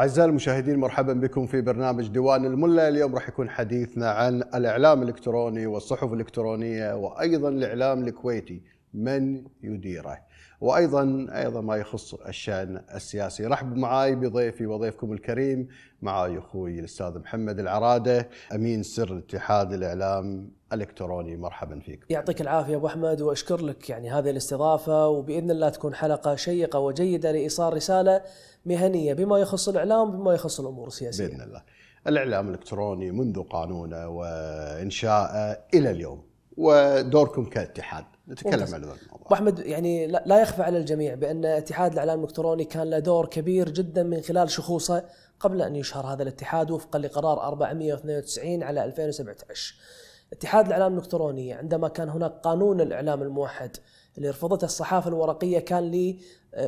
أعزائي المشاهدين مرحبا بكم في برنامج ديوان الملة اليوم راح يكون حديثنا عن الإعلام الإلكتروني والصحف الإلكترونية وأيضا الإعلام الكويتي من يديره وايضا ايضا ما يخص الشان السياسي رحبوا معي بضيفي وضيفكم الكريم معي اخوي الاستاذ محمد العراده امين سر اتحاد الاعلام الالكتروني مرحبا فيك يعطيك العافيه ابو احمد واشكر لك يعني هذه الاستضافه وباذن الله تكون حلقه شيقه وجيده لايصال رساله مهنيه بما يخص الاعلام بما يخص الامور السياسيه باذن الله الاعلام الالكتروني منذ قانونه وانشائه الى اليوم ودوركم كاتحاد نتكلم على هذا الموضوع احمد يعني لا يخفى على الجميع بان اتحاد الاعلام الالكتروني كان له دور كبير جدا من خلال شخوصه قبل ان يشهر هذا الاتحاد وفقا لقرار 492 على 2017 اتحاد الاعلام الالكتروني عندما كان هناك قانون الاعلام الموحد اللي رفضته الصحافه الورقيه كان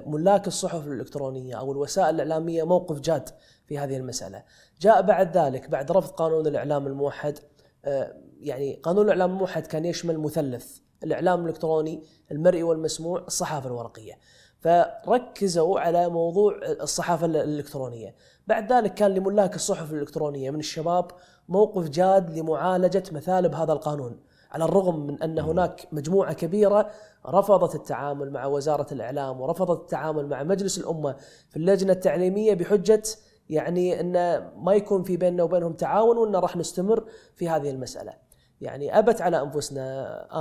لملاك الصحف الالكترونيه او الوسائل الاعلاميه موقف جاد في هذه المساله. جاء بعد ذلك بعد رفض قانون الاعلام الموحد آه، يعني قانون الاعلام الموحد كان يشمل مثلث الاعلام الالكتروني المرئي والمسموع الصحافه الورقيه فركزوا على موضوع الصحافه الالكترونيه بعد ذلك كان لملاك الصحف الالكترونيه من الشباب موقف جاد لمعالجه مثالب هذا القانون على الرغم من ان هناك مجموعه كبيره رفضت التعامل مع وزاره الاعلام ورفضت التعامل مع مجلس الامه في اللجنه التعليميه بحجه يعني ان ما يكون في بيننا وبينهم تعاون وان راح نستمر في هذه المساله. يعني ابت على انفسنا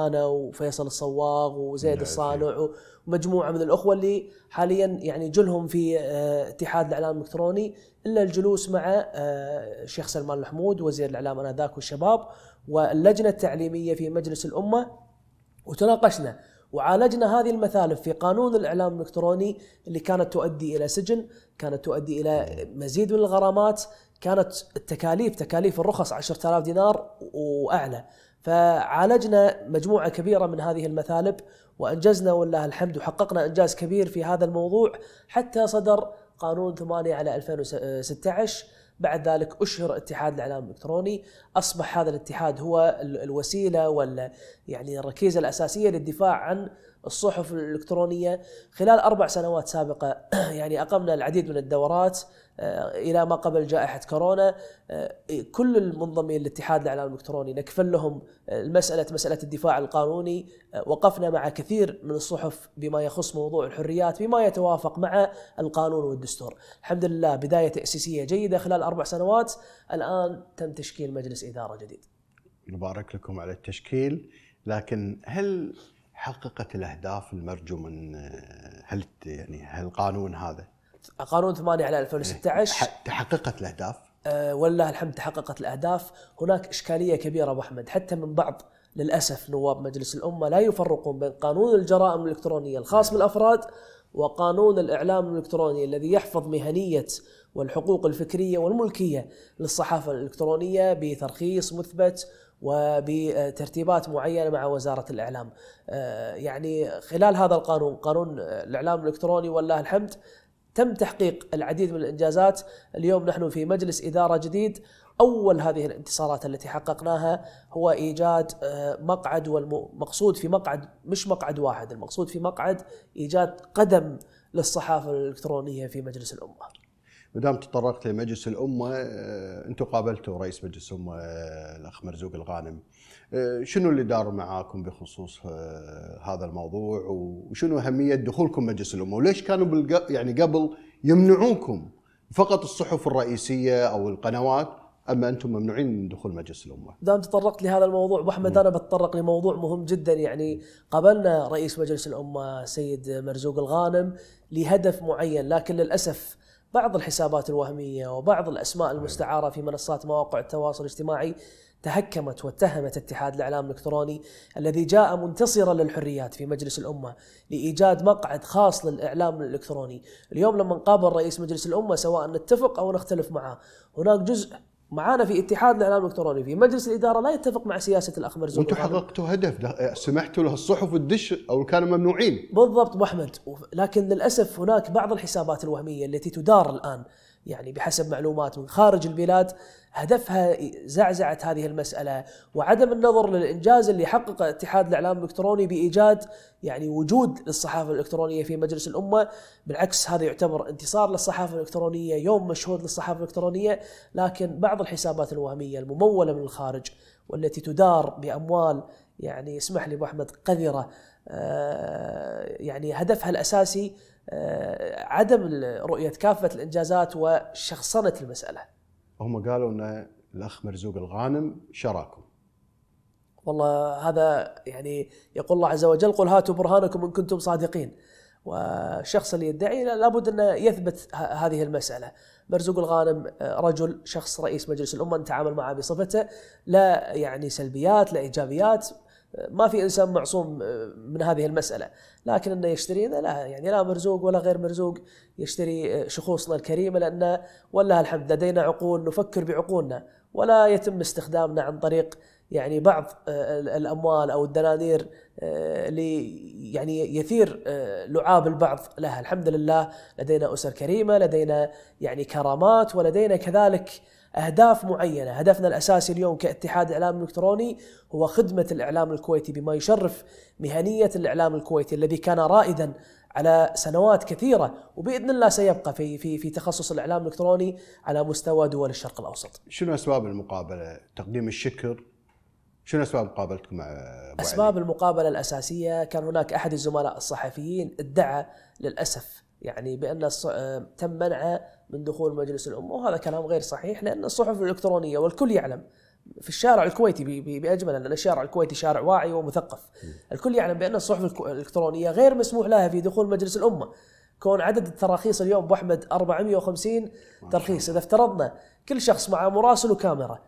انا وفيصل الصواغ وزيد نعم، الصانع ومجموعه من الاخوه اللي حاليا يعني جلهم في آه، اتحاد الاعلام الالكتروني الا الجلوس مع آه، الشيخ سلمان الحمود وزير الاعلام انذاك والشباب واللجنه التعليميه في مجلس الامه وتناقشنا وعالجنا هذه المثالب في قانون الاعلام الالكتروني اللي كانت تؤدي الى سجن، كانت تؤدي الى نعم. مزيد من الغرامات، كانت التكاليف تكاليف الرخص 10000 دينار واعلى فعالجنا مجموعه كبيره من هذه المثالب وانجزنا والله الحمد وحققنا انجاز كبير في هذا الموضوع حتى صدر قانون 8 على 2016 بعد ذلك اشهر اتحاد الاعلام الالكتروني اصبح هذا الاتحاد هو الوسيله ولا يعني الركيزه الاساسيه للدفاع عن الصحف الالكترونيه خلال اربع سنوات سابقه يعني اقمنا العديد من الدورات آه، الى ما قبل جائحه كورونا آه، إيه، كل المنضمين للاتحاد الاعلام الالكتروني نكفل لهم آه، مساله مساله الدفاع القانوني وقفنا مع كثير من الصحف بما يخص موضوع الحريات بما يتوافق مع القانون والدستور. الحمد لله بدايه تاسيسيه جيده خلال اربع سنوات الان تم تشكيل مجلس اداره جديد. نبارك لكم على التشكيل لكن هل حققت الاهداف المرجو من هل يعني هالقانون هذا؟ قانون 8 على 2016 إيه. تحققت الاهداف أه والله الحمد تحققت الاهداف هناك اشكاليه كبيره ابو احمد حتى من بعض للاسف نواب مجلس الامه لا يفرقون بين قانون الجرائم الالكترونيه الخاص نعم. بالافراد وقانون الاعلام الالكتروني الذي يحفظ مهنيه والحقوق الفكريه والملكيه للصحافه الالكترونيه بترخيص مثبت وبترتيبات معينه مع وزاره الاعلام. آه، يعني خلال هذا القانون قانون الاعلام الالكتروني والله الحمد تم تحقيق العديد من الانجازات اليوم نحن في مجلس اداره جديد اول هذه الانتصارات التي حققناها هو ايجاد آه، مقعد والمقصود في مقعد مش مقعد واحد المقصود في مقعد ايجاد قدم للصحافه الالكترونيه في مجلس الامه ما دام تطرقت لمجلس الامه آه، انتم قابلتوا رئيس مجلس الامه آه، الاخ مرزوق الغانم شنو اللي دار معاكم بخصوص آه، هذا الموضوع وشنو اهميه دخولكم مجلس الامه وليش كانوا يعني قبل يمنعونكم فقط الصحف الرئيسيه او القنوات اما انتم ممنوعين من دخول مجلس الامه. دام تطرقت لهذا الموضوع ابو احمد انا بتطرق لموضوع مهم جدا يعني قابلنا رئيس مجلس الامه سيد مرزوق الغانم لهدف معين لكن للاسف بعض الحسابات الوهميه وبعض الاسماء المستعاره في منصات مواقع التواصل الاجتماعي تهكمت واتهمت اتحاد الاعلام الالكتروني الذي جاء منتصرا للحريات في مجلس الامه لايجاد مقعد خاص للاعلام الالكتروني، اليوم لما نقابل رئيس مجلس الامه سواء نتفق او نختلف معه، هناك جزء معانا في اتحاد الاعلام الالكتروني في مجلس الاداره لا يتفق مع سياسه الاخ مرزوق وانتم حققتوا هدف سمحتوا له الصحف تدش او كانوا ممنوعين بالضبط ابو احمد لكن للاسف هناك بعض الحسابات الوهميه التي تدار الان يعني بحسب معلومات من خارج البلاد هدفها زعزعة هذه المسألة وعدم النظر للإنجاز اللي حقق اتحاد الإعلام الإلكتروني بإيجاد يعني وجود للصحافة الإلكترونية في مجلس الأمة بالعكس هذا يعتبر انتصار للصحافة الإلكترونية يوم مشهود للصحافة الإلكترونية لكن بعض الحسابات الوهمية الممولة من الخارج والتي تدار بأموال يعني اسمح لي أبو أحمد قذرة آه، يعني هدفها الأساسي آه، عدم رؤيه كافه الانجازات وشخصنه المساله. هم قالوا ان الاخ مرزوق الغانم شراكم. والله هذا يعني يقول الله عز وجل قل هاتوا برهانكم ان كنتم صادقين. والشخص اللي يدعي لابد انه يثبت هذه المساله. مرزوق الغانم آه، رجل شخص رئيس مجلس الامه نتعامل معه بصفته لا يعني سلبيات لا ايجابيات ما في انسان معصوم آه، من هذه المساله لكن انه يشتري لا يعني لا مرزوق ولا غير مرزوق يشتري آه، شخوصنا الكريمه لان والله الحمد لدينا عقول نفكر بعقولنا ولا يتم استخدامنا عن طريق يعني بعض آه، الاموال او الدنانير اللي يعني يثير لعاب البعض لها الحمد لله لدينا اسر كريمه لدينا يعني كرامات ولدينا كذلك أهداف معينة هدفنا الأساسي اليوم كاتحاد الإعلام الإلكتروني هو خدمة الإعلام الكويتي بما يشرف مهنية الإعلام الكويتي الذي كان رائدا على سنوات كثيرة وبإذن الله سيبقى في في في تخصص الإعلام الإلكتروني على مستوى دول الشرق الأوسط. شنو أسباب المقابلة؟ تقديم الشكر شنو اسباب مقابلتكم مع أبو اسباب علي؟ المقابله الاساسيه كان هناك احد الزملاء الصحفيين ادعى للاسف يعني بان آه، تم منعه من دخول مجلس الأمة وهذا كلام غير صحيح لأن الصحف الإلكترونية والكل يعلم في الشارع الكويتي باجمل ان الشارع الكويتي شارع واعي ومثقف الكل يعلم بأن الصحف الإلكترونية غير مسموح لها في دخول مجلس الأمة كون عدد التراخيص اليوم أبو أحمد 450 ترخيص إذا افترضنا كل شخص مع مراسل وكاميرا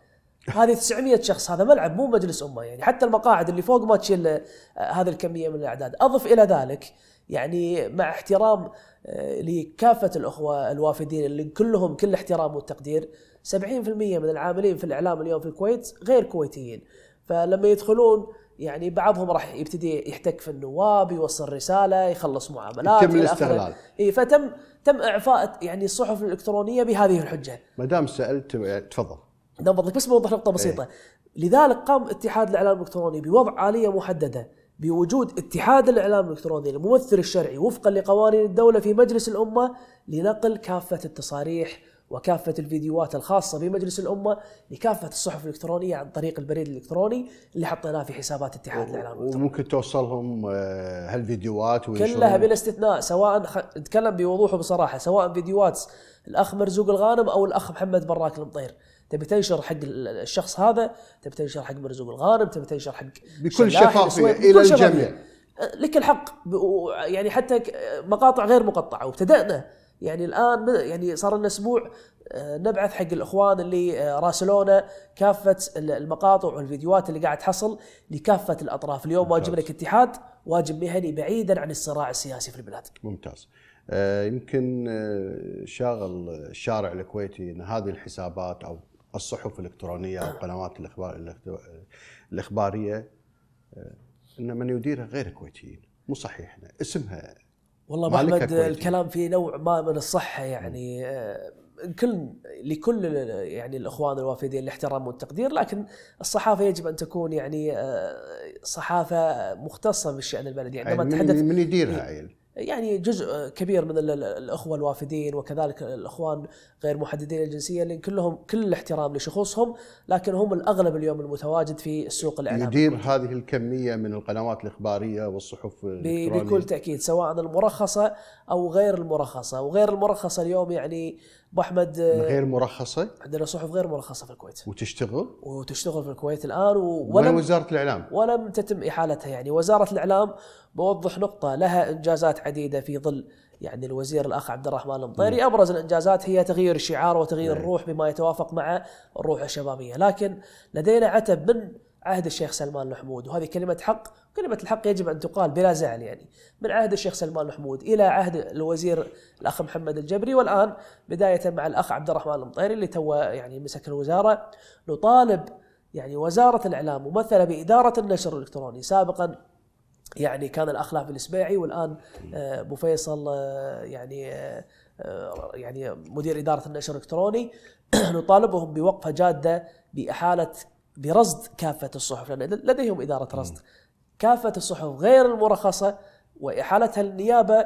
هذه 900 شخص هذا ملعب مو مجلس امه يعني حتى المقاعد اللي فوق ما تشيل آه، هذه الكميه من الاعداد اضف الى ذلك يعني مع احترام آه، لكافة الأخوة الوافدين اللي كلهم كل احترام والتقدير 70% من العاملين في الإعلام اليوم في الكويت غير كويتيين فلما يدخلون يعني بعضهم راح يبتدي يحتك في النواب يوصل رساله يخلص معاملات يتم الاستغلال اي فتم تم اعفاء يعني الصحف الالكترونيه بهذه الحجه ما دام سالت يعني تفضل نبضك بس بوضح نقطه إيه. بسيطه إيه؟ لذلك قام اتحاد الاعلام الالكتروني بوضع اليه محدده بوجود اتحاد الاعلام الالكتروني الممثل الشرعي وفقا لقوانين الدوله في مجلس الامه لنقل كافه التصاريح وكافه الفيديوهات الخاصه بمجلس الامه لكافه الصحف الالكترونيه عن طريق البريد الالكتروني اللي حطيناه في حسابات اتحاد الاعلام الالكتروني. وممكن توصلهم آه، هالفيديوهات كلها بلا استثناء سواء نتكلم بوضوح وبصراحه سواء فيديوهات الاخ مرزوق الغانم او الاخ محمد براك المطير. تبي تنشر حق الشخص هذا تبي تنشر حق مرزوق الغارب تبي تنشر حق بكل شفافيه الى الجميع أه، لك الحق يعني حتى مقاطع غير مقطعه وابتدانا يعني الان يعني صار لنا اسبوع أه، نبعث حق الاخوان اللي أه، راسلونا كافه المقاطع والفيديوهات اللي قاعد تحصل لكافه الاطراف، اليوم ممتاز. لك اتحاد واجب مهني بعيدا عن الصراع السياسي في البلاد. ممتاز. يمكن شاغل الشارع الكويتي ان هذه الحسابات او الصحف الالكترونيه او آه. قنوات الاخبار الاخباريه آه، ان من يديرها غير كويتيين مو صحيح اسمها والله محمد الكلام فيه نوع ما من الصحه يعني آه، كل لكل يعني الاخوان الوافدين الاحترام والتقدير لكن الصحافه يجب ان تكون يعني صحافه مختصه بالشان البلدي عندما يعني تحدث من يديرها يعني يعني جزء كبير من الاخوه الوافدين وكذلك الاخوان غير محددين الجنسيه اللي كلهم كل الاحترام لشخوصهم لكن هم الاغلب اليوم المتواجد في السوق الاعلامي يدير هذه الكميه من القنوات الاخباريه والصحف بكل تاكيد سواء المرخصه او غير المرخصه وغير المرخصه اليوم يعني ابو احمد آه، غير مرخصه عندنا صحف غير مرخصه في الكويت وتشتغل وتشتغل في الكويت الان ولا وزاره الاعلام ولم تتم احالتها يعني وزاره الاعلام بوضح نقطه لها انجازات عديده في ظل يعني الوزير الاخ عبد الرحمن المطيري ابرز الانجازات هي تغيير الشعار وتغيير نعم. الروح بما يتوافق مع الروح الشبابيه لكن لدينا عتب من عهد الشيخ سلمان الحمود وهذه كلمة حق كلمة الحق يجب أن تقال بلا زعل يعني من عهد الشيخ سلمان الحمود إلى عهد الوزير الأخ محمد الجبري والآن بداية مع الأخ عبد الرحمن المطيري اللي تو يعني مسك الوزارة نطالب يعني وزارة الإعلام ممثلة بإدارة النشر الإلكتروني سابقا يعني كان الأخ لافي السبيعي والآن آه، أبو فيصل آه، يعني آه، يعني مدير إدارة النشر الإلكتروني نطالبهم بوقفة جادة بإحالة برصد كافة الصحف يعني لأن لديهم إدارة رصد كافة الصحف غير المرخصة وإحالتها للنيابة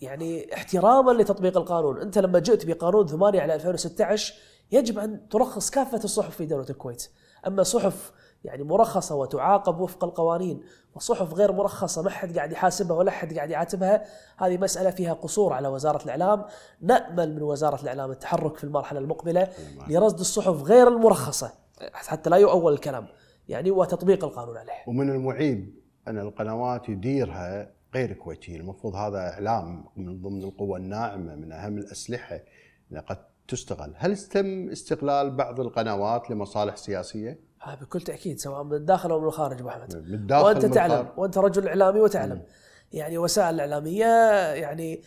يعني احتراما لتطبيق القانون أنت لما جئت بقانون 8 على 2016 يجب أن ترخص كافة الصحف في دولة الكويت أما صحف يعني مرخصة وتعاقب وفق القوانين وصحف غير مرخصة ما حد قاعد يحاسبها ولا حد قاعد يعاتبها هذه مسألة فيها قصور على وزارة الإعلام نأمل من وزارة الإعلام التحرك في المرحلة المقبلة طيب. لرصد الصحف غير المرخصة حتى لا يؤول الكلام يعني وتطبيق القانون عليه ومن المعيب ان القنوات يديرها غير كويتي المفروض هذا اعلام من ضمن القوى الناعمه من اهم الاسلحه قد تستغل هل تم استغلال بعض القنوات لمصالح سياسيه آه، بكل تاكيد سواء من الداخل او من الخارج ابو احمد من الداخل وانت من تعلم الخارج. وانت رجل اعلامي وتعلم مم. يعني وسائل الاعلاميه يعني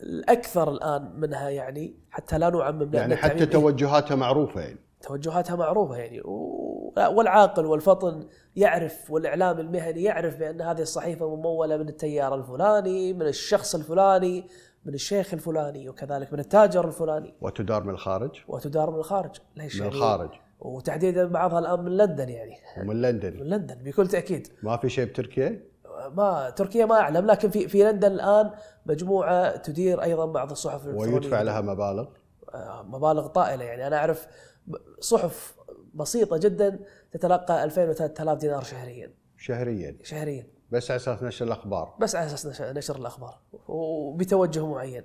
الاكثر الان منها يعني حتى لا نعمم يعني حتى توجهاتها معروفه يعني توجهاتها معروفه يعني والعاقل والفطن يعرف والاعلام المهني يعرف بان هذه الصحيفه مموله من التيار الفلاني، من الشخص الفلاني، من الشيخ الفلاني وكذلك من التاجر الفلاني. وتدار من الخارج؟ وتدار من الخارج، ليش؟ من يعني الخارج يعني وتحديدا بعضها الان من لندن يعني. من لندن. من لندن بكل تاكيد. ما في شيء بتركيا؟ ما تركيا ما اعلم لكن في في لندن الان مجموعه تدير ايضا بعض الصحف الالكترونيه ويدفع لها مبالغ؟ آه، مبالغ طائله يعني انا اعرف صحف بسيطة جدا تتلقى 2000 و 3000 دينار شهريا شهريا شهريا بس على اساس نشر الاخبار بس على اساس نشر الاخبار وبتوجه معين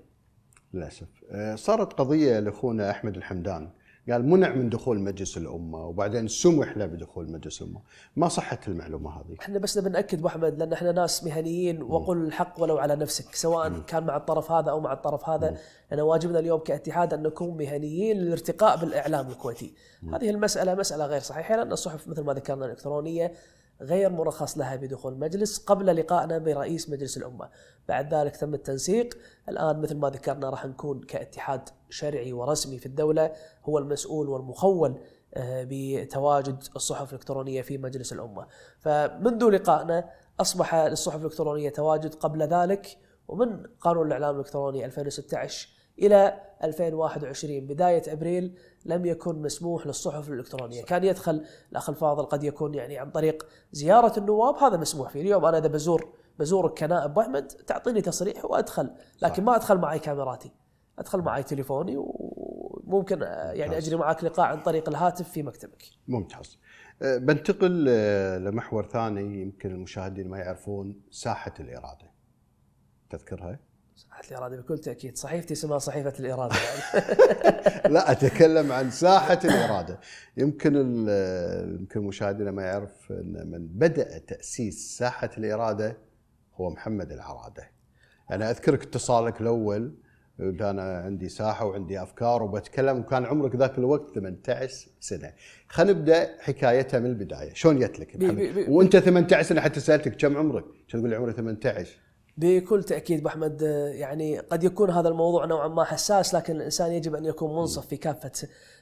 للاسف آه، صارت قضيه لاخونا احمد الحمدان قال منع من دخول مجلس الامه وبعدين سمح له بدخول مجلس الامه، ما صحت المعلومه هذه. احنا بس نبي ناكد ابو احمد لان احنا ناس مهنيين وقل الحق ولو على نفسك، سواء م. كان مع الطرف هذا او مع الطرف هذا، لان واجبنا اليوم كاتحاد ان نكون مهنيين للارتقاء بالاعلام الكويتي. م. هذه المساله مساله غير صحيحه لان الصحف مثل ما ذكرنا الالكترونيه غير مرخص لها بدخول المجلس قبل لقائنا برئيس مجلس الأمة بعد ذلك تم التنسيق الآن مثل ما ذكرنا راح نكون كاتحاد شرعي ورسمي في الدولة هو المسؤول والمخول آه، بتواجد الصحف الإلكترونية في مجلس الأمة فمنذ لقائنا أصبح للصحف الإلكترونية تواجد قبل ذلك ومن قانون الإعلام الإلكتروني 2016 إلى 2021 بداية أبريل لم يكن مسموح للصحف الإلكترونية صح. كان يدخل الأخ الفاضل قد يكون يعني عن طريق زيارة النواب هذا مسموح فيه اليوم أنا إذا بزور بزورك كنائب أحمد تعطيني تصريح وأدخل لكن صح. ما أدخل معي كاميراتي أدخل معي تليفوني وممكن يعني أجري معك لقاء عن طريق الهاتف في مكتبك ممتاز أه، بنتقل أه، لمحور ثاني يمكن المشاهدين ما يعرفون ساحة الإرادة تذكرها؟ ساحة الإرادة بكل تأكيد صحيفتي اسمها صحيفة الإرادة لا أتكلم عن ساحة الإرادة يمكن يمكن مشاهدينا ما يعرف أن من بدأ تأسيس ساحة الإرادة هو محمد العرادة أنا أذكرك اتصالك الأول قلت أنا عندي ساحة وعندي أفكار وبتكلم وكان عمرك ذاك الوقت 18 سنة خلينا نبدأ حكايتها من البداية شلون جت لك وأنت 18 سنة حتى سألتك كم عمرك كان تقول لي عمري 18 بكل تاكيد ابو احمد يعني قد يكون هذا الموضوع نوعا ما حساس لكن الانسان يجب ان يكون منصف في كافه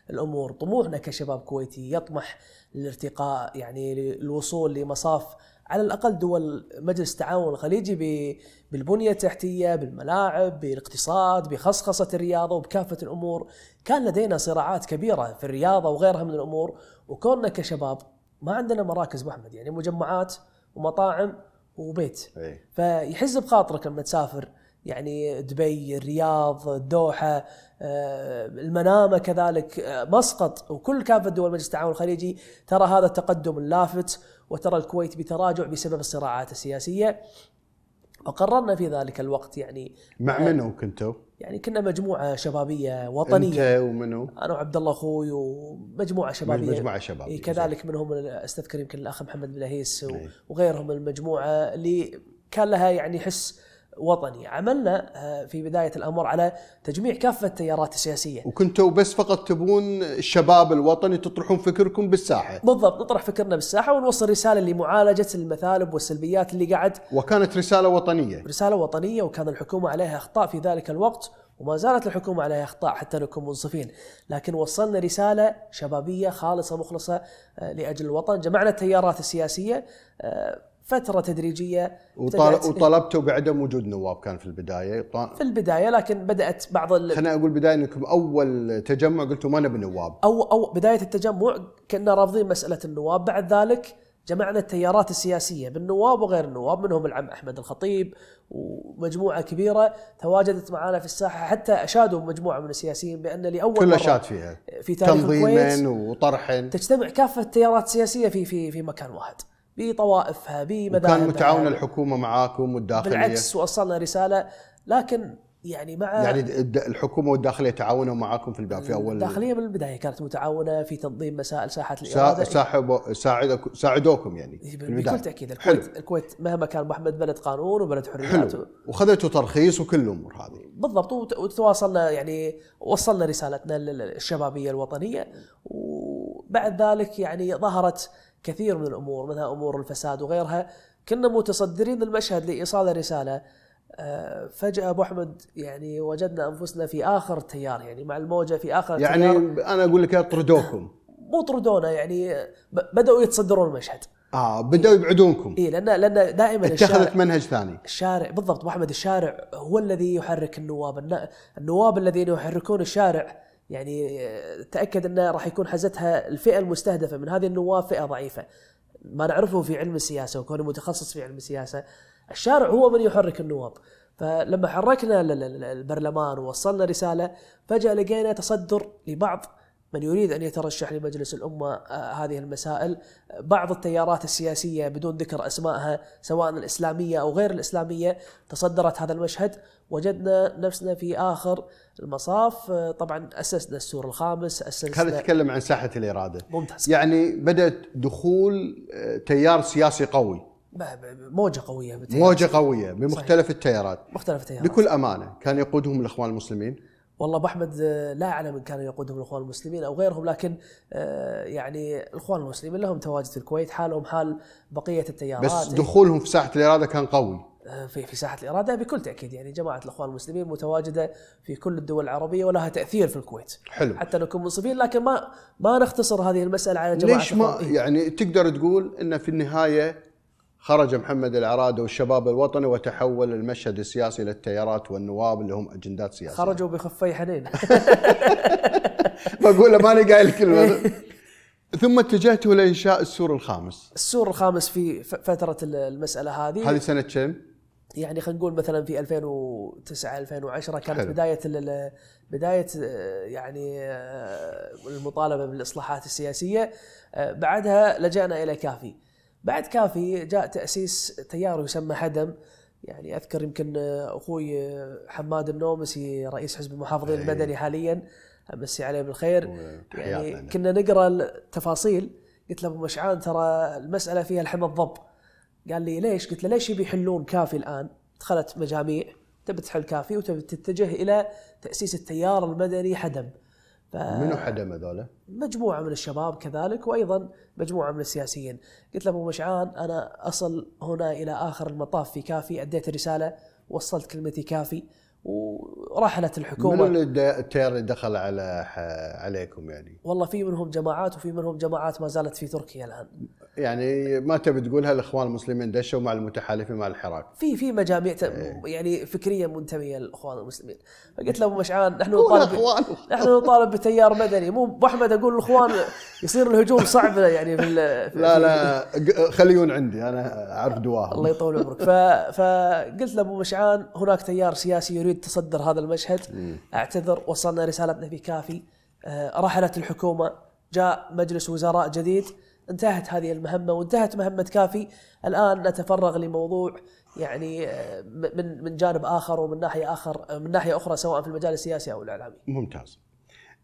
الامور، طموحنا كشباب كويتي يطمح للارتقاء يعني للوصول لمصاف على الاقل دول مجلس التعاون الخليجي بالبنيه التحتيه، بالملاعب، بالاقتصاد، بخصخصه الرياضه وبكافه الامور، كان لدينا صراعات كبيره في الرياضه وغيرها من الامور وكوننا كشباب ما عندنا مراكز ابو احمد يعني مجمعات ومطاعم وبيت أيه. فيحز بخاطرك لما تسافر يعني دبي الرياض الدوحة آه، المنامة كذلك آه، مسقط وكل كافة دول مجلس التعاون الخليجي ترى هذا التقدم اللافت وترى الكويت بتراجع بسبب الصراعات السياسية وقررنا في ذلك الوقت يعني مع آه، منو كنتوا؟ يعني كنا مجموعه شبابيه وطنيه انت ومنو؟ انا وعبد الله اخوي ومجموعه شبابيه مجموعه شبابيه إيه، كذلك زي. منهم استذكر يمكن الاخ محمد بلهيس نعم. وغيرهم المجموعه اللي كان لها يعني حس وطني عملنا آه، في بدايه الامر على تجميع كافه التيارات السياسيه وكنتوا بس فقط تبون الشباب الوطني تطرحون فكركم بالساحه بالضبط نطرح فكرنا بالساحه ونوصل رساله لمعالجه المثالب والسلبيات اللي قاعد وكانت رساله وطنيه رساله وطنيه وكان الحكومه عليها اخطاء في ذلك الوقت وما زالت الحكومة عليها أخطاء حتى نكون منصفين لكن وصلنا رسالة شبابية خالصة مخلصة آه، لأجل الوطن جمعنا التيارات السياسية آه، فتره تدريجيه وطلبتوا بعدم وجود نواب كان في البدايه في البدايه لكن بدات بعض ال... خلينا اقول بدايه انكم اول تجمع قلتوا ما نبي نواب او او بدايه التجمع كنا رافضين مساله النواب بعد ذلك جمعنا التيارات السياسيه بالنواب وغير النواب منهم العم احمد الخطيب ومجموعه كبيره تواجدت معنا في الساحه حتى اشادوا مجموعه من السياسيين بان لاول كل مره شاد فيها في تاريخ تنظيما وطرحا تجتمع كافه التيارات السياسيه في في في مكان واحد بطوائفها بمذاهبها كان متعاونة الحكومة معاكم والداخلية بالعكس وصلنا رسالة لكن يعني مع يعني الحكومه والداخليه تعاونوا معاكم في في اول الداخليه من البدايه كانت متعاونه في تنظيم مسائل ساحه الاراده ساحبوا ساعدوكم يعني إيه، بكل تاكيد الكويت حلو. الكويت مهما كان محمد بلد قانون وبلد حريات حلو وخذيتوا ترخيص وكل الامور هذه بالضبط وتواصلنا يعني وصلنا رسالتنا الشبابيه الوطنيه وبعد ذلك يعني ظهرت كثير من الامور منها امور الفساد وغيرها كنا متصدرين المشهد لايصال رساله آه، فجأة أبو أحمد يعني وجدنا أنفسنا في آخر التيار يعني مع الموجة في آخر يعني التيار أنا أقول لك طردوكم مو طردونا يعني بدأوا يتصدرون المشهد اه بدأوا يبعدونكم اي لان لان دائما اتخذت منهج ثاني الشارع بالضبط ابو احمد الشارع هو الذي يحرك النواب النواب الذين يحركون الشارع يعني آه، تاكد انه راح يكون حزتها الفئه المستهدفه من هذه النواب فئه ضعيفه ما نعرفه في علم السياسه وكونه متخصص في علم السياسه الشارع هو من يحرك النواب فلما حركنا البرلمان ووصلنا رساله فجاه لقينا تصدر لبعض من يريد ان يترشح لمجلس الامه آه، هذه المسائل بعض التيارات السياسيه بدون ذكر اسمائها سواء الاسلاميه او غير الاسلاميه تصدرت هذا المشهد وجدنا نفسنا في اخر المصاف آه، طبعا اسسنا السور الخامس اسسنا هذا تكلم عن ساحه الاراده ممتاز يعني بدات دخول آه، تيار سياسي قوي موجه قويه بتيارات. موجه قويه بمختلف التيارات مختلف التيارات بكل امانه كان يقودهم الاخوان المسلمين والله ابو احمد آه، لا اعلم ان كانوا يقودهم الاخوان المسلمين او غيرهم لكن يعني الاخوان المسلمين لهم تواجد في الكويت حالهم حال بقيه التيارات بس دخولهم في ساحه الاراده كان قوي آه، في في ساحه الاراده بكل تاكيد يعني جماعه الاخوان المسلمين متواجده في كل الدول العربيه ولها تاثير في الكويت حلو حتى نكون منصفين لكن ما ما نختصر هذه المساله على جماعه ليش ما إيه. يعني تقدر تقول ان في النهايه خرج محمد العرادة والشباب الوطني وتحول المشهد السياسي للتيارات والنواب اللي هم أجندات سياسية خرجوا بخفي حنين بقول ماني قايل الكلمة إيه. ثم اتجهت الى انشاء السور الخامس السور الخامس في فترة المسألة هذه هذه سنة كم؟ يعني خلينا نقول مثلا في 2009 2010 كانت حلو. بدايه بدايه آه، يعني آه، المطالبه بالاصلاحات السياسيه آه، بعدها لجانا الى كافي بعد كافي جاء تاسيس تيار يسمى حدم يعني اذكر يمكن اخوي حماد النومسي رئيس حزب المحافظين إيه. المدني حاليا امسي عليه بالخير يعني كنا نقرا التفاصيل قلت له ابو مشعان ترى المساله فيها لحم الضب قال لي ليش؟ قلت له ليش يبي يحلون كافي الان؟ دخلت مجاميع تبي تحل كافي وتبي تتجه الى تاسيس التيار المدني حدم. ف... منو حدم هذول؟ مجموعه من الشباب كذلك وايضا مجموعه من السياسيين، قلت له ابو مشعان انا اصل هنا الى اخر المطاف في كافي، اديت الرساله، وصلت كلمتي كافي، ورحلت الحكومه من التيار اللي دخل على عليكم يعني؟ والله في منهم جماعات وفي منهم جماعات ما زالت في تركيا الان. يعني ما تبي تقولها الاخوان المسلمين دشوا مع المتحالفين مع الحراك. في في مجاميع ايه. يعني فكريا منتميه للاخوان المسلمين. فقلت لهم مشعان نحن نطالب نحن نطالب بتيار مدني مو ابو احمد اقول الاخوان يصير الهجوم صعب يعني في, في لا لا خليون عندي انا اعرف دواهم. الله يطول عمرك فقلت لابو مشعان هناك تيار سياسي يريد من تصدر هذا المشهد اعتذر وصلنا رسالتنا في كافي آه، رحلت الحكومه جاء مجلس وزراء جديد انتهت هذه المهمه وانتهت مهمه كافي الان نتفرغ لموضوع يعني آه، من من جانب اخر ومن ناحيه اخر آه، من ناحيه اخرى سواء في المجال السياسي او الاعلامي. ممتاز.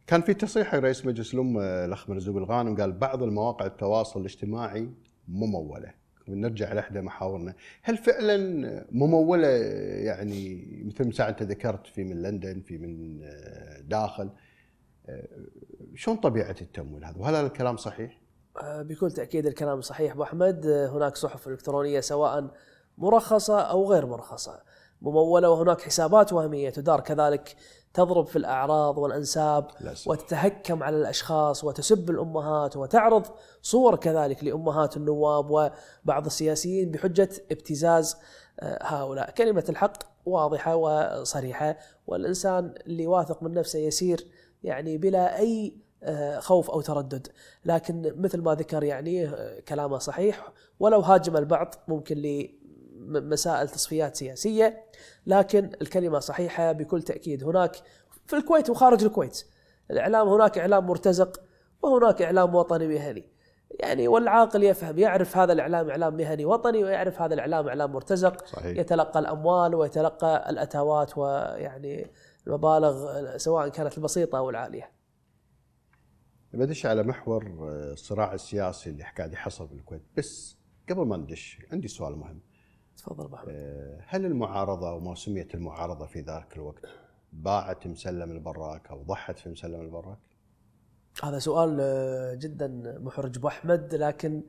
كان في تصريح رئيس مجلس الامه الاخ مرزوق الغانم قال بعض المواقع التواصل الاجتماعي مموله. ونرجع لاحدى محاورنا، هل فعلا مموله يعني مثل ما انت ذكرت في من لندن في من آه، داخل آه، شلون طبيعه التمويل هذا؟ وهل هذا الكلام صحيح؟ آه، بكل تاكيد الكلام صحيح ابو احمد، هناك صحف الكترونيه سواء مرخصه او غير مرخصه. ممولة وهناك حسابات وهمية تدار كذلك تضرب في الأعراض والأنساب لازم. وتتهكم على الأشخاص وتسب الأمهات وتعرض صور كذلك لأمهات النواب وبعض السياسيين بحجة ابتزاز آه، هؤلاء كلمة الحق واضحة وصريحة والإنسان اللي واثق من نفسه يسير يعني بلا أي آه، خوف أو تردد لكن مثل ما ذكر يعني آه، كلامه صحيح ولو هاجم البعض ممكن مسائل تصفيات سياسيه لكن الكلمه صحيحه بكل تاكيد هناك في الكويت وخارج الكويت الاعلام هناك اعلام مرتزق وهناك اعلام وطني مهني يعني والعاقل يفهم يعرف هذا الاعلام اعلام مهني وطني ويعرف هذا الاعلام اعلام مرتزق صحيح. يتلقى الاموال ويتلقى الاتاوات ويعني المبالغ سواء كانت البسيطه او العاليه. بدش على محور الصراع آه، السياسي اللي قاعد يحصل بالكويت بس قبل ما ندش عندي سؤال مهم. تفضل ابو آه، هل المعارضه وما سميت المعارضه في ذاك الوقت باعت مسلم البراك او ضحت في مسلم البراك؟ هذا سؤال آه، جدا محرج ابو احمد لكن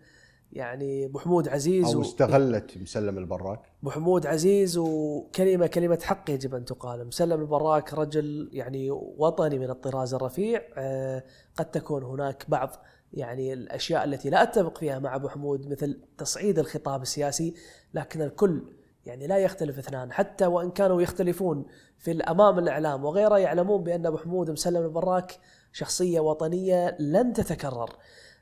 يعني ابو حمود عزيز او استغلت و... مسلم البراك ابو حمود عزيز وكلمه كلمه حق يجب ان تقال مسلم البراك رجل يعني وطني من الطراز الرفيع آه، قد تكون هناك بعض يعني الاشياء التي لا اتفق فيها مع ابو حمود مثل تصعيد الخطاب السياسي لكن الكل يعني لا يختلف اثنان حتى وان كانوا يختلفون في الامام الاعلام وغيره يعلمون بان ابو حمود مسلم البراك شخصيه وطنيه لن تتكرر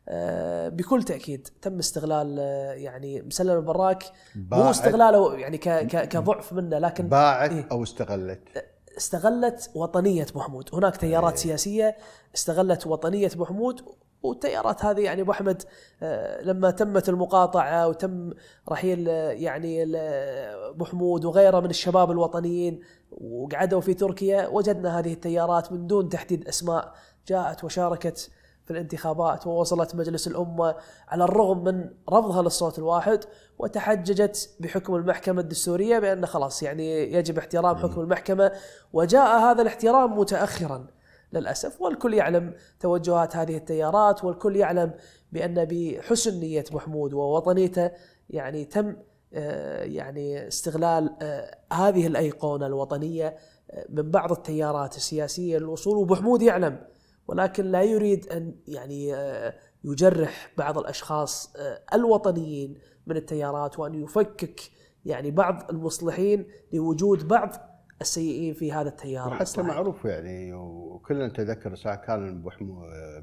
آه، بكل تاكيد تم استغلال آه، يعني مسلم البراك مو استغلاله يعني كضعف منه لكن باعت إيه. او استغلت آه، استغلت وطنيه محمود هناك تيارات إيه. سياسيه استغلت وطنيه محمود والتيارات هذه يعني ابو احمد آه، لما تمت المقاطعه وتم رحيل آه، يعني آه، ابو حمود وغيره من الشباب الوطنيين وقعدوا في تركيا وجدنا هذه التيارات من دون تحديد اسماء جاءت وشاركت في الانتخابات ووصلت مجلس الامه على الرغم من رفضها للصوت الواحد وتحججت بحكم المحكمه الدستوريه بان خلاص يعني يجب احترام حكم المحكمه وجاء هذا الاحترام متاخرا للأسف والكل يعلم توجهات هذه التيارات والكل يعلم بأن بحسن نية محمود ووطنيته يعني تم آه، يعني استغلال آه، هذه الأيقونة الوطنية آه، من بعض التيارات السياسية للوصول وبحمود يعلم ولكن لا يريد أن يعني يجرح بعض الأشخاص الوطنيين من التيارات وأن يفكك يعني بعض المصلحين لوجود بعض السيئين في هذا التيار حتى معروف يعني وكلنا نتذكر ساعة كان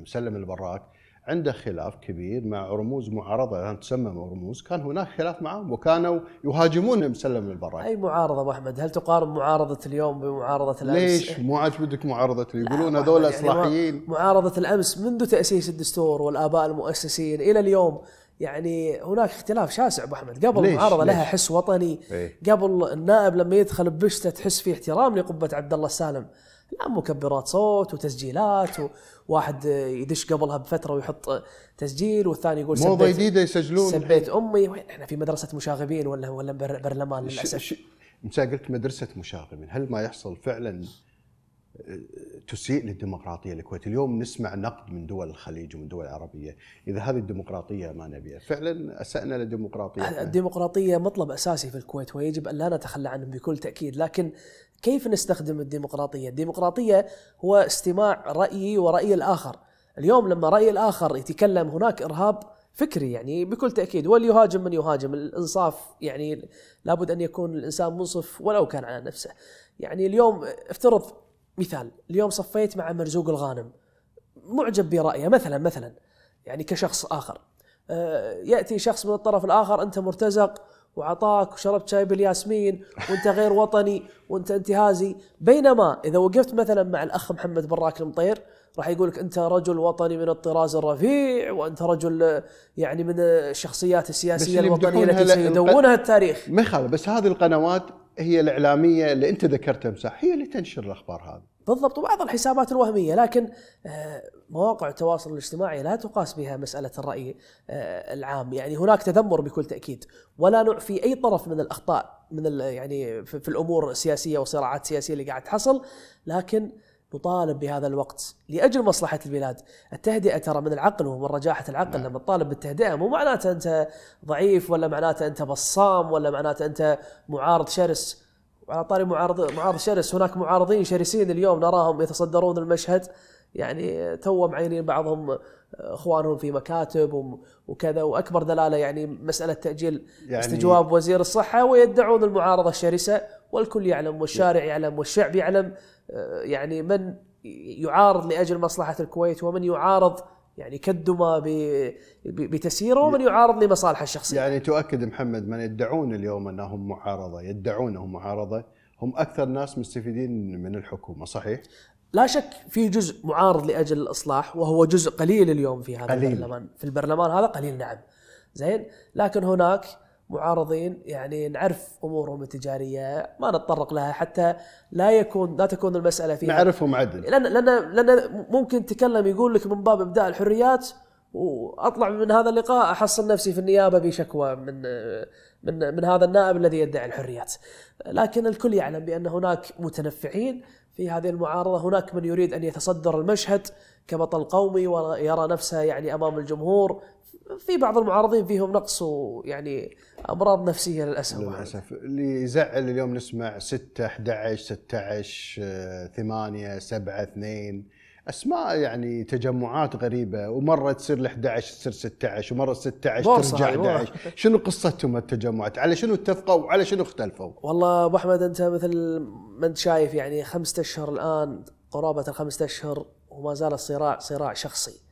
مسلم البراك عنده خلاف كبير مع رموز معارضه يعني تسمى رموز كان هناك خلاف معهم وكانوا يهاجمون مسلم البراك اي معارضه ابو احمد هل تقارن معارضه اليوم بمعارضه الامس؟ ليش؟ مو عاجبتك معارضه يقولون هذول يعني اصلاحيين يعني معارضه الامس منذ تاسيس الدستور والاباء المؤسسين الى اليوم يعني هناك اختلاف شاسع ابو احمد قبل المعارضه لها حس وطني ايه؟ قبل النائب لما يدخل ببشته تحس في احترام لقبه عبد الله السالم الان مكبرات صوت وتسجيلات وواحد يدش قبلها بفتره ويحط تسجيل والثاني يقول موضه جديده يسجلون سبيت امي احنا في مدرسه مشاغبين ولا ولا برلمان للاسف ش انت قلت مدرسه مشاغبين هل ما يحصل فعلا تسيء للديمقراطيه الكويت، اليوم نسمع نقد من دول الخليج ومن دول العربيه اذا هذه الديمقراطيه ما نبيها، فعلا اسانا للديمقراطيه الديمقراطيه مطلب اساسي في الكويت ويجب ان لا نتخلى عنه بكل تاكيد، لكن كيف نستخدم الديمقراطيه؟ الديمقراطيه هو استماع رايي وراي الاخر، اليوم لما راي الاخر يتكلم هناك ارهاب فكري يعني بكل تاكيد وليهاجم من يهاجم الانصاف يعني لابد ان يكون الانسان منصف ولو كان على نفسه يعني اليوم افترض مثال اليوم صفيت مع مرزوق الغانم معجب برأيه مثلا مثلا يعني كشخص آخر آه، يأتي شخص من الطرف الآخر أنت مرتزق وعطاك وشربت شاي بالياسمين وانت غير وطني وانت انتهازي بينما اذا وقفت مثلا مع الاخ محمد براك المطير راح يقولك انت رجل وطني من الطراز الرفيع وانت رجل يعني من الشخصيات السياسيه الوطنيه التي سيدونها التاريخ ما يخالف بس هذه القنوات هي الاعلاميه اللي انت ذكرتها مساح هي اللي تنشر الاخبار هذه. بالضبط وبعض الحسابات الوهميه لكن آه، مواقع التواصل الاجتماعي لا تقاس بها مساله الراي آه، العام، يعني هناك تذمر بكل تاكيد ولا نعفي اي طرف من الاخطاء من يعني في الامور السياسيه والصراعات السياسيه اللي قاعد تحصل لكن نطالب بهذا الوقت لاجل مصلحه البلاد، التهدئه ترى من العقل ومن رجاحه العقل نعم. لما تطالب بالتهدئه مو معناته انت ضعيف ولا معناته انت بصام ولا معناته انت معارض شرس، وعلى طاري معارض معارض شرس هناك معارضين شرسين اليوم نراهم يتصدرون المشهد يعني تو معينين بعضهم اخوانهم في مكاتب وكذا واكبر دلاله يعني مساله تاجيل يعني استجواب وزير الصحه ويدعون المعارضه الشرسه والكل يعلم والشارع يعلم والشعب يعلم يعني من يعارض لاجل مصلحه الكويت ومن يعارض يعني كدما بتسييره ومن يعارض لمصالحه الشخصيه. يعني تؤكد محمد من يدعون اليوم انهم معارضه يدعونهم معارضه هم اكثر ناس مستفيدين من الحكومه صحيح؟ لا شك في جزء معارض لاجل الاصلاح وهو جزء قليل اليوم في هذا قليل. البرلمان في البرلمان هذا قليل نعم زين لكن هناك معارضين يعني نعرف امورهم التجاريه ما نتطرق لها حتى لا يكون لا تكون المساله فيها نعرفهم عدل لان لان لان ممكن تكلم يقول لك من باب ابداء الحريات واطلع من هذا اللقاء احصل نفسي في النيابه بشكوى من من من هذا النائب الذي يدعي الحريات لكن الكل يعلم بان هناك متنفعين في هذه المعارضه هناك من يريد ان يتصدر المشهد كبطل قومي ويرى نفسه يعني امام الجمهور في بعض المعارضين فيهم نقص ويعني امراض نفسيه للاسف للاسف اللي يزعل اليوم نسمع 6 11 16 8 7 2 اسماء يعني تجمعات غريبه ومره تصير ال 11 تصير 16 ومره 16 ترجع 11 شنو قصتهم التجمعات على شنو اتفقوا وعلى شنو اختلفوا والله ابو احمد انت مثل ما انت شايف يعني خمسة اشهر الان قرابه الخمسة اشهر وما زال الصراع صراع شخصي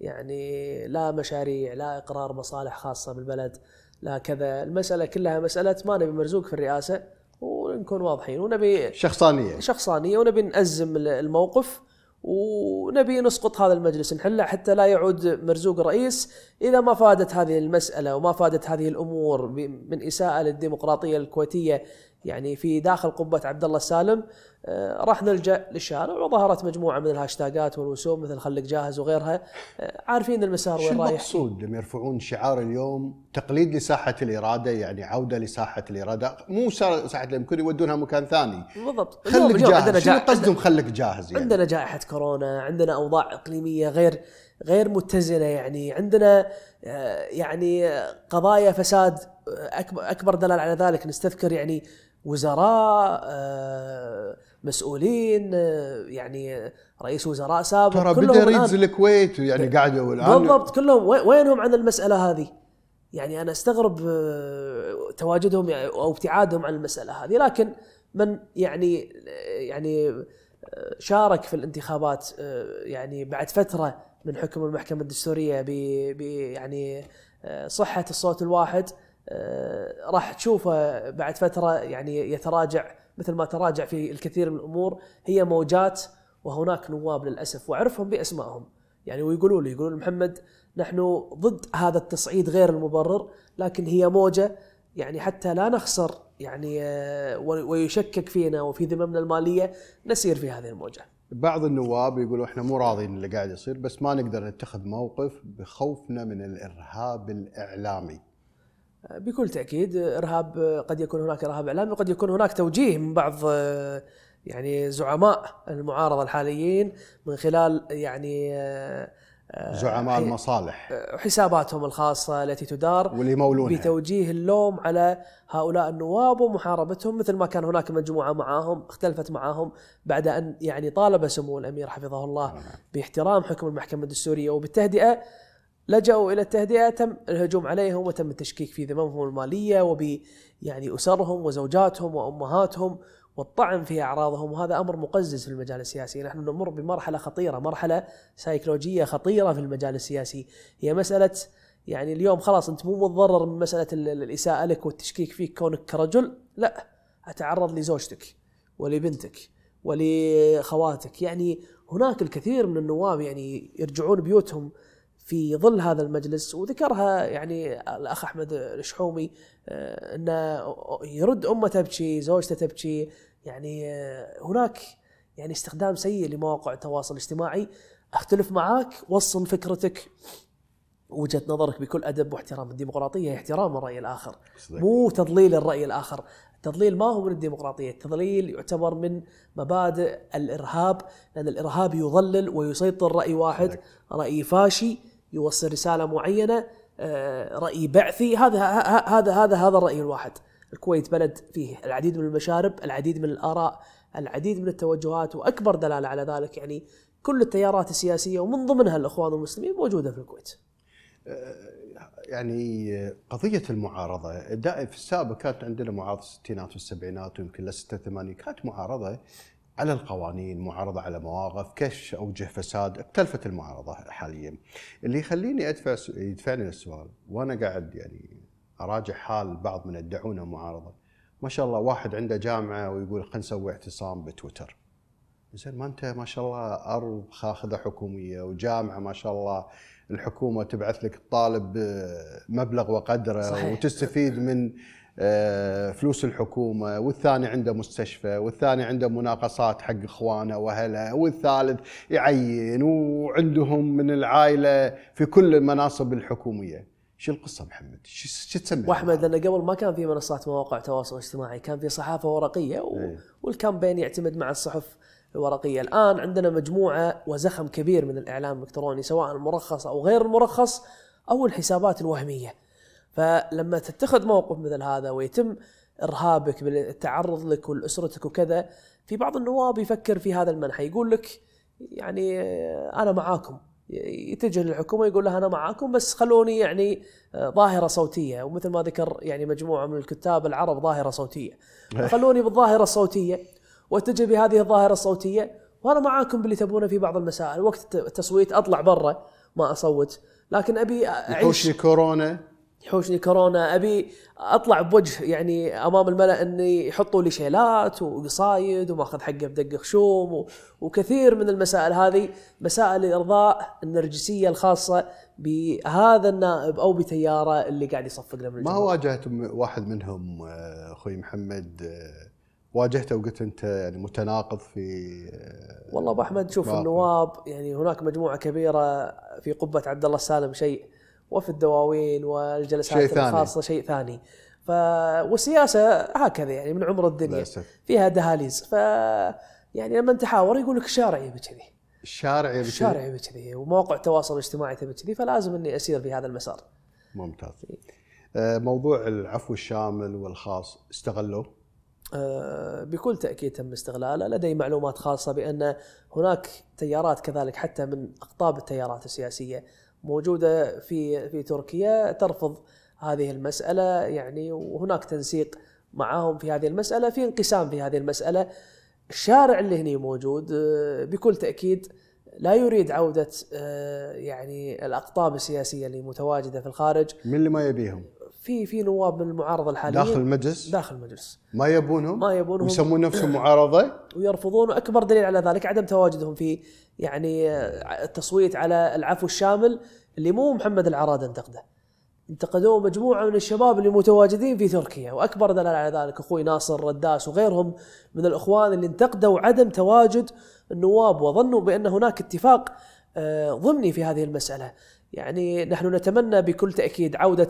يعني لا مشاريع لا اقرار مصالح خاصه بالبلد لا كذا المساله كلها مساله ما نبي مرزوق في الرئاسه ونكون واضحين ونبي شخصانيه شخصانيه ونبي نازم الموقف ونبي نسقط هذا المجلس نحله حتى لا يعود مرزوق رئيس اذا ما فادت هذه المساله وما فادت هذه الامور من اساءه للديمقراطيه الكويتيه يعني في داخل قبه عبد الله السالم آه، راح نلجا للشارع وظهرت مجموعه من الهاشتاجات والرسوم مثل خليك جاهز وغيرها آه، عارفين المسار وين رايح المقصود لما يرفعون شعار اليوم تقليد لساحه الاراده يعني عوده لساحه الاراده مو ساحه يمكن يودونها مكان ثاني بالضبط خليك جاهز عندنا جا... قصدهم خلك جاهز يعني عندنا جائحه كورونا عندنا اوضاع اقليميه غير غير متزنه يعني عندنا آه، يعني قضايا فساد اكبر دلال على ذلك نستذكر يعني وزراء آه، مسؤولين آه، يعني رئيس وزراء سابق ترى بدا ريدز الكويت يعني قعدوا الان بالضبط كلهم وينهم عن المساله هذه؟ يعني انا استغرب آه، تواجدهم يعني او ابتعادهم عن المساله هذه لكن من يعني يعني شارك في الانتخابات يعني بعد فتره من حكم المحكمه الدستوريه ب يعني صحه الصوت الواحد آه، راح تشوفه بعد فتره يعني يتراجع مثل ما تراجع في الكثير من الامور هي موجات وهناك نواب للاسف واعرفهم باسمائهم يعني ويقولوا لي يقولون محمد نحن ضد هذا التصعيد غير المبرر لكن هي موجه يعني حتى لا نخسر يعني آه، ويشكك فينا وفي ذممنا الماليه نسير في هذه الموجه. بعض النواب يقولوا احنا مو راضيين اللي قاعد يصير بس ما نقدر نتخذ موقف بخوفنا من الارهاب الاعلامي. بكل تاكيد ارهاب قد يكون هناك ارهاب اعلامي وقد يكون هناك توجيه من بعض يعني زعماء المعارضه الحاليين من خلال يعني آه، زعماء المصالح آه، حساباتهم الخاصه التي تدار واللي بتوجيه اللوم على هؤلاء النواب ومحاربتهم مثل ما كان هناك مجموعه معاهم اختلفت معاهم بعد ان يعني طالب سمو الامير حفظه الله نعم. باحترام حكم المحكمه الدستوريه وبالتهدئه لجأوا إلى التهدئة تم الهجوم عليهم وتم التشكيك في ذممهم المالية وب يعني أسرهم وزوجاتهم وأمهاتهم والطعن في أعراضهم وهذا أمر مقزز في المجال السياسي نحن نمر بمرحلة خطيرة مرحلة سيكولوجية خطيرة في المجال السياسي هي مسألة يعني اليوم خلاص أنت مو متضرر من مسألة الإساءة لك والتشكيك فيك كونك كرجل لا أتعرض لزوجتك ولبنتك ولخواتك يعني هناك الكثير من النواب يعني يرجعون بيوتهم في ظل هذا المجلس وذكرها يعني الاخ احمد الشحومي آه، انه يرد امه تبكي، زوجته تبكي، يعني آه، هناك يعني استخدام سيء لمواقع التواصل الاجتماعي، اختلف معاك، وصل فكرتك وجهه نظرك بكل ادب واحترام، الديمقراطيه احترام الراي الاخر مو تضليل الراي الاخر، التضليل ما هو من الديمقراطيه، التضليل يعتبر من مبادئ الارهاب لان الارهاب يضلل ويسيطر راي واحد، راي فاشي يوصل رساله معينه آه، راي بعثي هذا هذا هذا هذا الراي الواحد الكويت بلد فيه العديد من المشارب العديد من الاراء العديد من التوجهات واكبر دلاله على ذلك يعني كل التيارات السياسيه ومن ضمنها الاخوان المسلمين موجوده في الكويت آه، يعني قضية المعارضة في السابق كانت عندنا معارضة الستينات والسبعينات ويمكن لستة ثمانية كانت معارضة على القوانين معارضة على مواقف كش أوجه فساد اختلفت المعارضة حاليا اللي يخليني أدفع يدفعني للسؤال وأنا قاعد يعني أراجع حال بعض من يدعون المعارضة ما شاء الله واحد عنده جامعة ويقول خلينا نسوي اعتصام بتويتر زين ما انت ما شاء الله ارض خاخذه حكوميه وجامعه ما شاء الله الحكومه تبعث لك الطالب آه، مبلغ وقدره صحيح. وتستفيد من آه، فلوس الحكومة والثاني عنده مستشفى والثاني عنده مناقصات حق إخوانه وأهله والثالث يعين وعندهم من العائلة في كل المناصب الحكومية شو القصه محمد؟ شو تسمي؟ واحمد لان قبل ما كان في منصات مواقع تواصل اجتماعي، كان في صحافه ورقيه و... إيه. والكامبين يعتمد مع الصحف الورقيه، الان عندنا مجموعه وزخم كبير من الاعلام الالكتروني سواء المرخص او غير المرخص او الحسابات الوهميه. فلما تتخذ موقف مثل هذا ويتم ارهابك بالتعرض لك ولاسرتك وكذا في بعض النواب يفكر في هذا المنحى يقول لك يعني انا معاكم يتجه للحكومه يقول لها انا معاكم بس خلوني يعني ظاهره صوتيه ومثل ما ذكر يعني مجموعه من الكتاب العرب ظاهره صوتيه إيه. خلوني بالظاهره الصوتيه واتجه بهذه الظاهره الصوتيه وانا معاكم باللي تبونه في بعض المسائل وقت التصويت اطلع برا ما اصوت لكن ابي اعيش كورونا يحوشني كورونا ابي اطلع بوجه يعني امام الملا اني يحطوا لي شيلات وقصايد وماخذ حقه بدق خشوم وكثير من المسائل هذه مسائل الارضاء النرجسيه الخاصه بهذا النائب او بتياره اللي قاعد يصفق له من الجمهور. ما واجهت واحد منهم آه، اخوي محمد آه، واجهته وقلت انت يعني متناقض في آه، والله ابو احمد شوف النواب يعني هناك مجموعه كبيره في قبه عبد الله السالم شيء وفي الدواوين والجلسات شيء الخاصه شيء ثاني ف والسياسه هكذا يعني من عمر الدنيا فيها دهاليز ف يعني لما تحاور يقول لك الشارع يبي كذي الشارع يبي كذي الشارع يبي كذي ومواقع التواصل الاجتماعي تبي كذي فلازم اني اسير في هذا المسار ممتاز آه، موضوع العفو الشامل والخاص استغلوه آه، بكل تأكيد تم استغلاله لدي معلومات خاصة بأن هناك تيارات كذلك حتى من أقطاب التيارات السياسية موجوده في في تركيا ترفض هذه المساله يعني وهناك تنسيق معاهم في هذه المساله في انقسام في هذه المساله الشارع اللي هنا موجود آه، بكل تاكيد لا يريد عوده آه، يعني الاقطاب السياسيه اللي متواجده في الخارج من اللي ما يبيهم في في نواب من المعارضه الحاليين داخل المجلس داخل المجلس ما يبونهم ما يبونهم يسمون نفسهم معارضه ويرفضون واكبر دليل على ذلك عدم تواجدهم في يعني التصويت على العفو الشامل اللي مو محمد العراده انتقده انتقدوه مجموعه من الشباب اللي متواجدين في تركيا واكبر دليل على ذلك اخوي ناصر رداس وغيرهم من الاخوان اللي انتقدوا عدم تواجد النواب وظنوا بان هناك اتفاق آه، ضمني في هذه المساله يعني نحن نتمنى بكل تاكيد عوده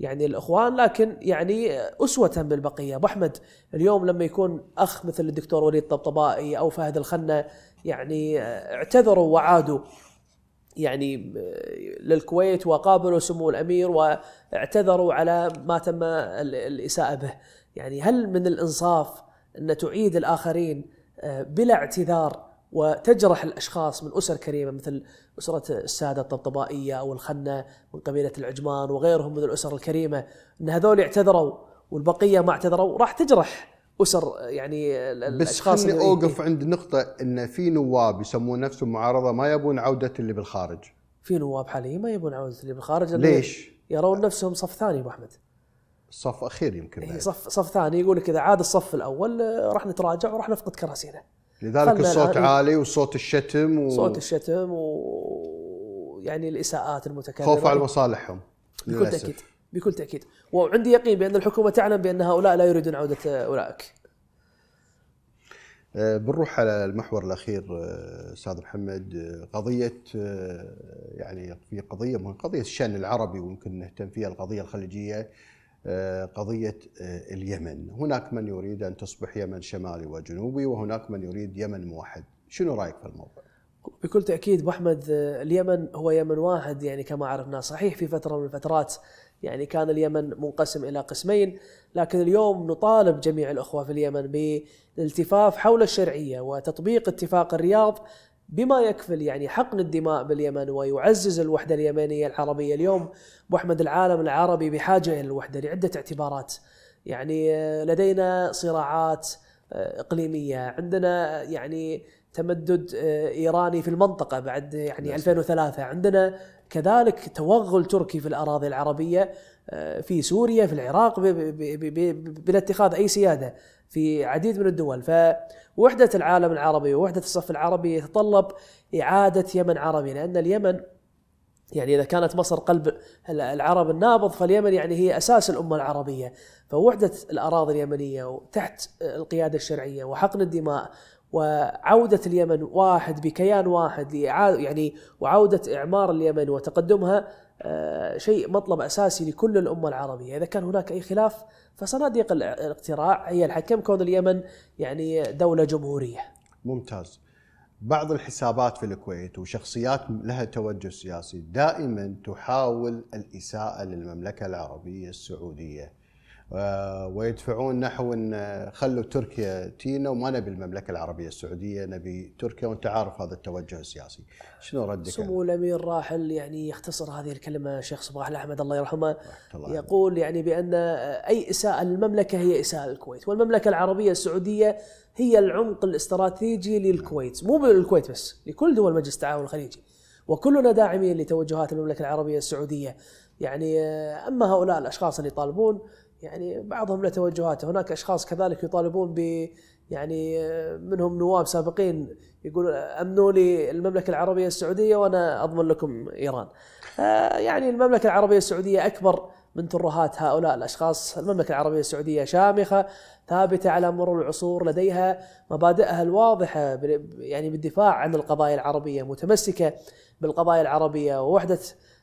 يعني الاخوان لكن يعني اسوه بالبقيه ابو احمد اليوم لما يكون اخ مثل الدكتور وليد طبطبائي او فهد الخنا يعني اعتذروا وعادوا يعني للكويت وقابلوا سمو الامير واعتذروا على ما تم الاساءه به يعني هل من الانصاف ان تعيد الاخرين آه، بلا اعتذار وتجرح الاشخاص من اسر كريمه مثل اسره الساده الطبطبائيه او الخنه من قبيله العجمان وغيرهم من الاسر الكريمه ان هذول اعتذروا والبقيه ما اعتذروا راح تجرح اسر يعني الاشخاص بس خليني إيه. اوقف عند نقطه ان في نواب يسمون نفسهم معارضه ما يبون عوده اللي بالخارج في نواب حاليا ما يبون عوده اللي بالخارج ليش؟ يرون نفسهم صف ثاني ابو احمد صف اخير يمكن إيه، صف صف ثاني يقول لك اذا عاد الصف الاول آه، راح نتراجع وراح نفقد كراسينا لذلك الصوت عالي وصوت الشتم و... صوت الشتم ويعني الاساءات المتكرره خوف على مصالحهم بكل تاكيد بكل تاكيد وعندي يقين بان الحكومه تعلم بان هؤلاء لا يريدون عوده اولئك آه، بنروح على المحور الاخير آه، استاذ محمد آه، قضيه يعني في قضيه مهمه قضيه الشان العربي ويمكن نهتم فيها القضيه الخليجيه آه، قضية آه، اليمن هناك من يريد أن تصبح يمن شمالي وجنوبي وهناك من يريد يمن موحد شنو رأيك في الموضوع؟ بكل تأكيد أبو أحمد آه، اليمن هو يمن واحد يعني كما عرفنا صحيح في فترة من الفترات يعني كان اليمن منقسم إلى قسمين لكن اليوم نطالب جميع الأخوة في اليمن بالالتفاف حول الشرعية وتطبيق اتفاق الرياض بما يكفل يعني حقن الدماء باليمن ويعزز الوحدة اليمنية العربية اليوم أبو أحمد العالم العربي بحاجة إلى الوحدة لعدة اعتبارات يعني آه، لدينا صراعات آه، إقليمية عندنا يعني تمدد آه، إيراني في المنطقة بعد يعني 2003 نعم. عندنا كذلك توغل تركي في الأراضي العربية في سوريا في العراق بلا اتخاذ أي سيادة في عديد من الدول فوحدة العالم العربي ووحدة الصف العربي يتطلب إعادة يمن عربي لأن اليمن يعني إذا كانت مصر قلب العرب النابض فاليمن يعني هي أساس الأمة العربية فوحدة الأراضي اليمنية وتحت القيادة الشرعية وحقن الدماء وعودة اليمن واحد بكيان واحد يعني وعودة إعمار اليمن وتقدمها آه، شيء مطلب اساسي لكل الامه العربيه، اذا كان هناك اي خلاف فصناديق الاقتراع هي الحكم كون اليمن يعني دوله جمهوريه. ممتاز. بعض الحسابات في الكويت وشخصيات لها توجه سياسي دائما تحاول الاساءه للمملكه العربيه السعوديه. آه، ويدفعون نحو ان خلوا تركيا تينا وما نبي المملكه العربيه السعوديه نبي تركيا وانت عارف هذا التوجه السياسي شنو ردك سمو الامير راحل يعني يختصر هذه الكلمه شيخ صباح الاحمد الله يرحمه الله يقول يعني بان اي اساءه للمملكه هي اساءه للكويت والمملكه العربيه السعوديه هي العمق الاستراتيجي للكويت مو للكويت بس لكل دول مجلس التعاون الخليجي وكلنا داعمين لتوجهات المملكه العربيه السعوديه يعني آه، اما هؤلاء الاشخاص اللي يطالبون يعني بعضهم له توجهاته هناك اشخاص كذلك يطالبون ب يعني آه، منهم نواب سابقين يقولون امنوا لي المملكه العربيه السعوديه وانا اضمن لكم ايران. آه، يعني المملكه العربيه السعوديه اكبر من ترهات هؤلاء الاشخاص، المملكه العربيه السعوديه شامخه ثابته على مر العصور، لديها مبادئها الواضحه يعني بالدفاع عن القضايا العربيه، متمسكه بالقضايا العربيه ووحده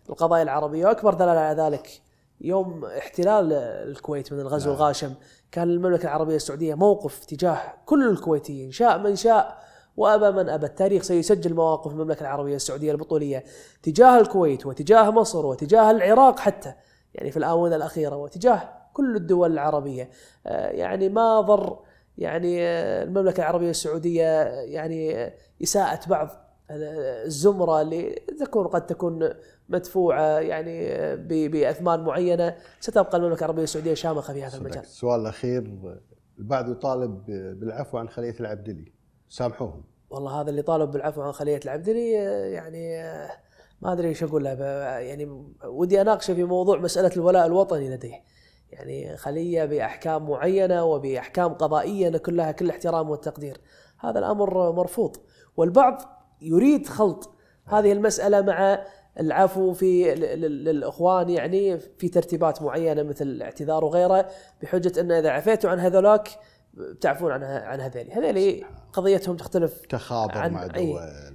القضايا العربيه واكبر دلاله على ذلك يوم احتلال الكويت من الغزو نعم. الغاشم كان المملكة العربية السعودية موقف تجاه كل الكويتيين شاء من شاء وأبى من أبى التاريخ سيسجل مواقف المملكة العربية السعودية البطولية تجاه الكويت وتجاه مصر وتجاه العراق حتى يعني في الآونة الأخيرة وتجاه كل الدول العربية آه، يعني ما ضر يعني آه، المملكة العربية السعودية آه، يعني إساءة بعض الزمرة اللي تكون قد تكون مدفوعه يعني باثمان معينه ستبقى المملكه العربيه السعوديه شامخه في هذا المجال. السؤال الاخير البعض يطالب بالعفو عن خليه العبدلي سامحوهم. والله هذا اللي طالب بالعفو عن خليه العبدلي يعني ما ادري ايش اقول له يعني ودي اناقشه في موضوع مساله الولاء الوطني لديه. يعني خليه باحكام معينه وباحكام قضائيه كلها كل احترام والتقدير. هذا الامر مرفوض والبعض يريد خلط هذه المساله مع العفو في للاخوان يعني في ترتيبات معينه مثل الاعتذار وغيره بحجه ان اذا عفيتوا عن هذولاك بتعفون عن عن هذيلي، هذيلي قضيتهم تختلف كخاضر عن مع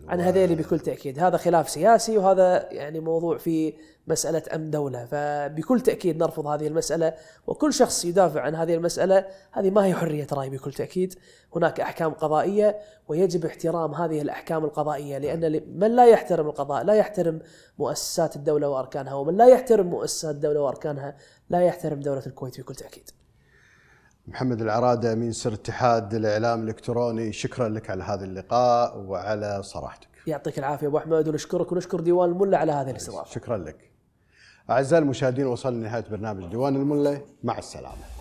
عن هذيلي بكل تاكيد، هذا خلاف سياسي وهذا يعني موضوع في مسألة أمن دولة فبكل تأكيد نرفض هذه المسألة وكل شخص يدافع عن هذه المسألة هذه ما هي حرية رأي بكل تأكيد هناك أحكام قضائية ويجب احترام هذه الأحكام القضائية لأن من لا يحترم القضاء لا يحترم مؤسسات الدولة وأركانها ومن لا يحترم مؤسسات الدولة وأركانها لا يحترم دولة الكويت بكل تأكيد محمد العرادة من سر اتحاد الإعلام الإلكتروني شكرا لك على هذا اللقاء وعلى صراحتك يعطيك العافية أبو أحمد ونشكرك ونشكر ديوان الملة على هذه الاستضافة شكرا لك أعزائي المشاهدين وصلنا لنهاية برنامج ديوان الملة مع السلامة